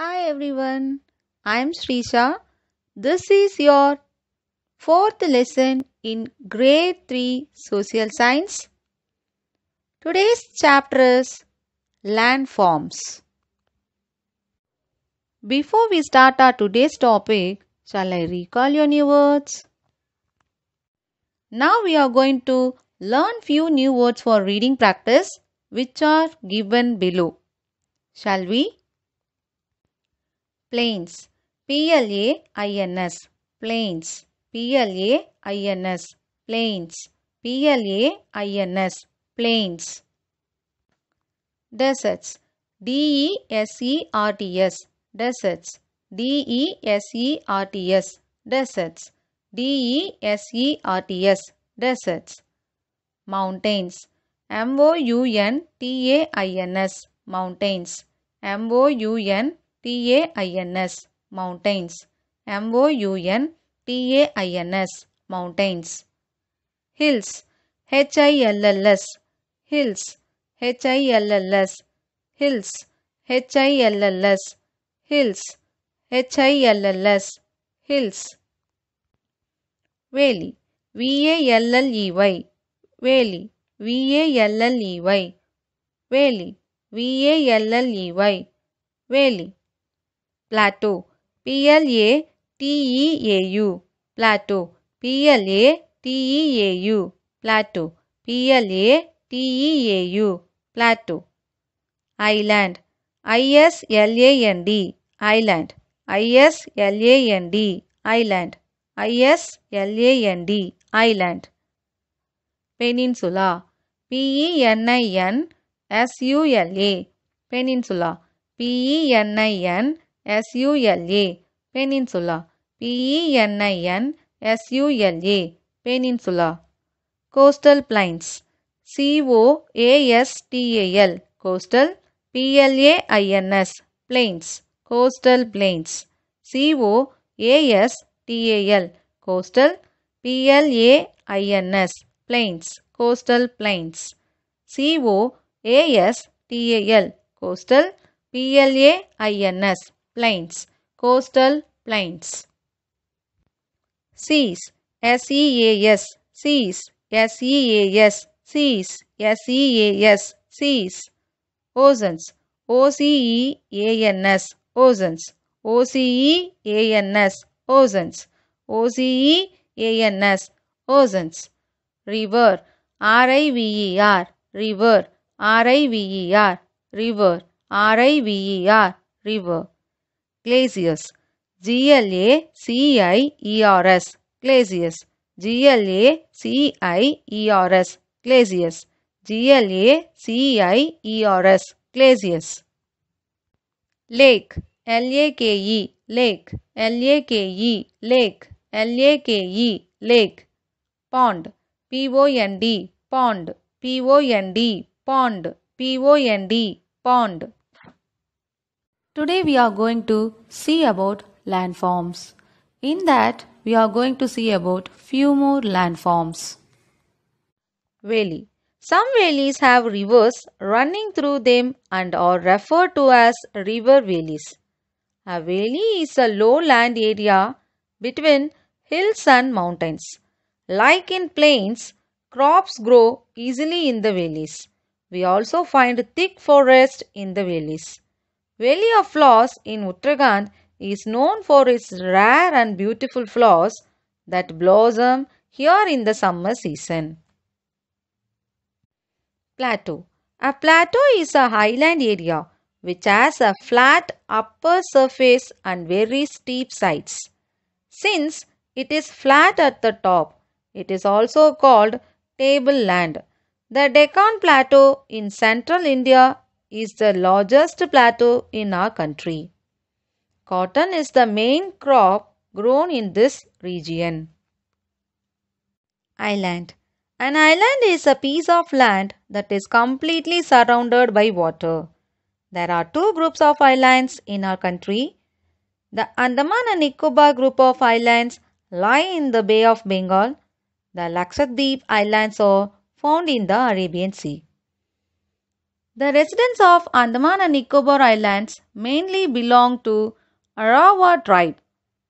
Hi everyone, I am Srisha. This is your fourth lesson in grade 3 social science. Today's chapter is landforms. Before we start our today's topic, shall I recall your new words? Now we are going to learn few new words for reading practice which are given below. Shall we? planes p l a i n s planes p l a i n s planes p l a i n s planes deserts d e s e r t s deserts d e s e r t s deserts d e s e r t s deserts mountains m o u n t a i n s mountains m o u n T-A-I-N-S, mountains. M-O-U-N-T-A-I-N-S, mountains. Hills, H-I-L-L-S, hills. H-I-L-L-S, hills. H-I-L-L-S, hills. H-I-L-L-S, hills. Valley, V-A-L-L-E-Y, valley. V-A-L-L-E-Y, valley. V-A-L-L-E-Y, valley. plateau P L A T E A U plateau P L A T E A U plateau P L A T E A U plateau island I S L A N D island I S L A N D island I S L A N D island peninsula P E N I N S U L A peninsula P E N I N S-U-L-A, Peninsula, SULA Peninsula. Coastal Plains, C-O-A-S-T-A-L, Coastal, P-L-A-I-N-S, Plains, Coastal Plains, C-O-A-S-T-A-L, Coastal, P-L-A-I-N-S, Plains, Coastal Plains, C-O-A-S-T-A-L, Coastal, P-L-A-I-N-S, plains, coastal plains. Seas, S-E-A-S, seas, S-E-A-S, seas, S-E-A-S, seas. Oceans, O-C-E-A-N-S, oceans, O-C-E-A-N-S, oceans, O-C-E-A-N-S, oceans. River, R-I-V-E-R, river, R-I-V-E-R, river, R-I-V-E-R, river. glaciers. G-L-A-C-I-E-R-S, glaciers. G-L-A-C-I-E-R-S, glaciers. G-L-A-C-I-E-R-S, glaciers. Lake, L-A-K-E, lake, L-A-K-E, lake, L-A-K-E, lake. Pond, P-O-N-D, pond, P-O-N-D, pond, P-O-N-D, pond. Today we are going to see about landforms. In that we are going to see about few more landforms. Valley. Some valleys have rivers running through them and are referred to as river valleys. A valley is a low land area between hills and mountains. Like in plains, crops grow easily in the valleys. We also find thick forest in the valleys. Valley of Flowers in Uttarakhand is known for its rare and beautiful flowers that blossom here in the summer season. Plateau A plateau is a highland area which has a flat upper surface and very steep sides. Since it is flat at the top, it is also called tableland. The Deccan Plateau in central India is the largest plateau in our country. Cotton is the main crop grown in this region. Island An island is a piece of land that is completely surrounded by water. There are two groups of islands in our country. The Andaman and Nicobar group of islands lie in the Bay of Bengal. The Lakshadweep Islands are found in the Arabian Sea. The residents of Andaman and Nicobar Islands mainly belong to Arawa tribe.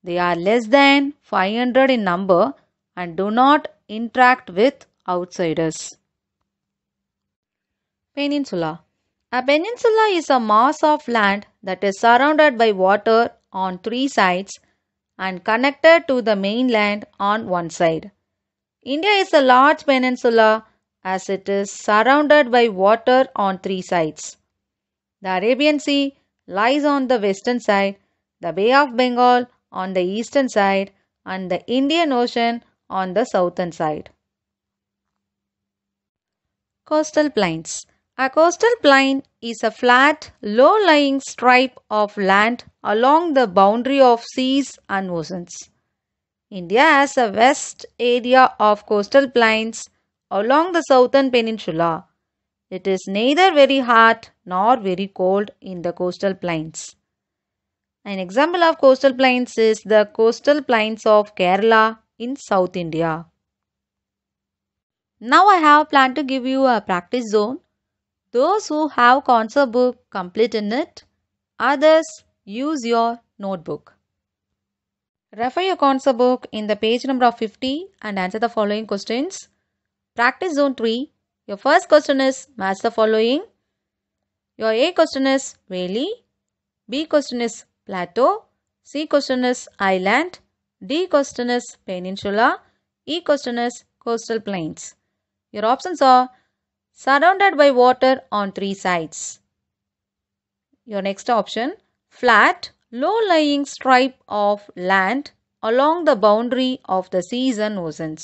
They are less than 500 in number and do not interact with outsiders. Peninsula A peninsula is a mass of land that is surrounded by water on three sides and connected to the mainland on one side. India is a large peninsula as it is surrounded by water on three sides. The Arabian Sea lies on the western side, the Bay of Bengal on the eastern side, and the Indian Ocean on the southern side. Coastal plains. A coastal plain is a flat, low lying stripe of land along the boundary of seas and oceans. India has a vast area of coastal plains along the southern peninsula. It is neither very hot nor very cold in the coastal plains. An example of coastal plains is the coastal plains of Kerala in South India. Now I have planned to give you a practice zone. Those who have concept book complete in it. Others use your notebook. Refer your concept book in the page number of 50 and answer the following questions. Practice Zone 3. Your first question is match the following. Your A question is valley, B question is plateau, C question is island, D question is peninsula, E question is coastal plains. Your options are surrounded by water on three sides. Your next option flat low-lying stripe of land along the boundary of the seas and oceans.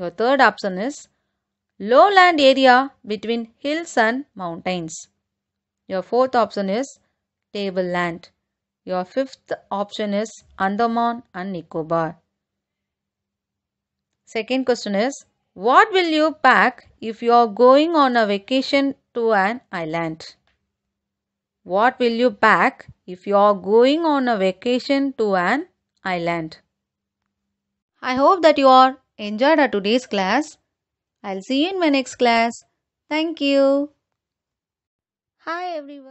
Your third option is lowland area between hills and mountains. Your fourth option is tableland. Your fifth option is Andaman and Nicobar. Second question is what will you pack if you are going on a vacation to an island? What will you pack if you are going on a vacation to an island? I hope that you are enjoyed our today's class. I'll see you in my next class. Thank you. Hi everyone.